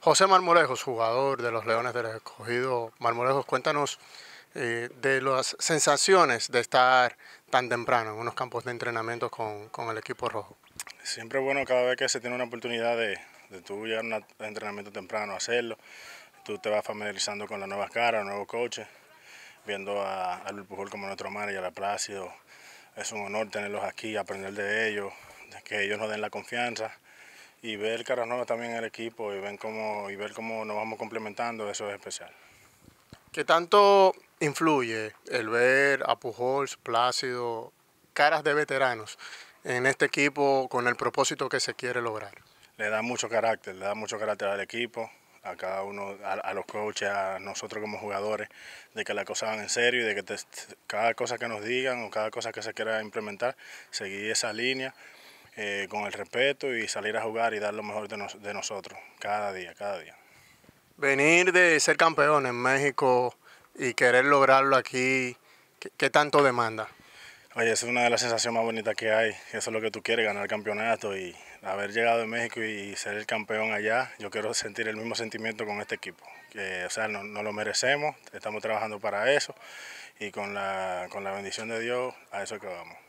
José Marmolejos, jugador de los Leones del Escogido. Marmolejos, cuéntanos eh, de las sensaciones de estar tan temprano en unos campos de entrenamiento con, el equipo rojo. Siempre bueno cada vez que se tiene una oportunidad de, de tú llegar a un entrenamiento temprano, hacerlo. Tú te vas familiarizando con las nuevas caras, nuevos coaches, viendo a, Luis Pujol como nuestro y a la Plácido. Es un honor tenerlos aquí, aprender de ellos, que ellos nos den la confianza y ver caras nuevas también en el equipo y, ven cómo, y ver cómo nos vamos complementando, eso es especial. ¿Qué tanto influye el ver a Pujols, Plácido, caras de veteranos en este equipo con el propósito que se quiere lograr? Le da mucho carácter, le da mucho carácter al equipo, a cada uno, a, los coaches, a nosotros como jugadores, de que la cosa van en serio y de que cada cosa que nos digan o cada cosa que se quiera implementar, seguir esa línea eh, con el respeto y salir a jugar y dar lo mejor de, de nosotros, cada día, cada día. Venir de ser campeón en México y querer lograrlo aquí, ¿qué, tanto demanda? Oye, es una de las sensaciones más bonitas que hay. Eso es lo que tú quieres, ganar el campeonato y haber llegado a México y ser el campeón allá. Yo quiero sentir el mismo sentimiento con este equipo. Que, o sea, no, lo merecemos, estamos trabajando para eso y con la, con la bendición de Dios a eso que vamos.